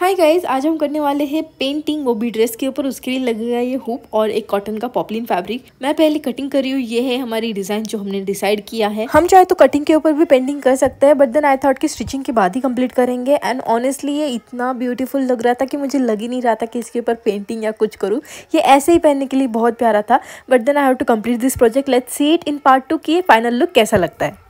hi guys आज हम करने वाले हैं पेंटिंग वो भी ड्रेस के ऊपर उसके लिए लगेगा ये हुप और एक कॉटन का पॉपलिन फैब्रिक मैं पहले कटिंग कर रही हूँ ये है हमारी डिजाइन जो हमने डिसाइड किया है हम चाहे तो कटिंग के ऊपर भी पेंटिंग कर सकते हैं बट देन आई थॉट कि स्टिचिंग के बाद ही कंप्लीट करेंगे एंड ऑनेस्टली ये इतना ब्यूटीफुल लग रहा था कि मुझे लग ही नहीं रहा था कि इसके ऊपर पेंटिंग या कुछ करूँ ये ऐसे ही पहनने के लिए बहुत प्यारा था but then I have to complete this project let see it in part two की फाइनल लुक कैसा लगता है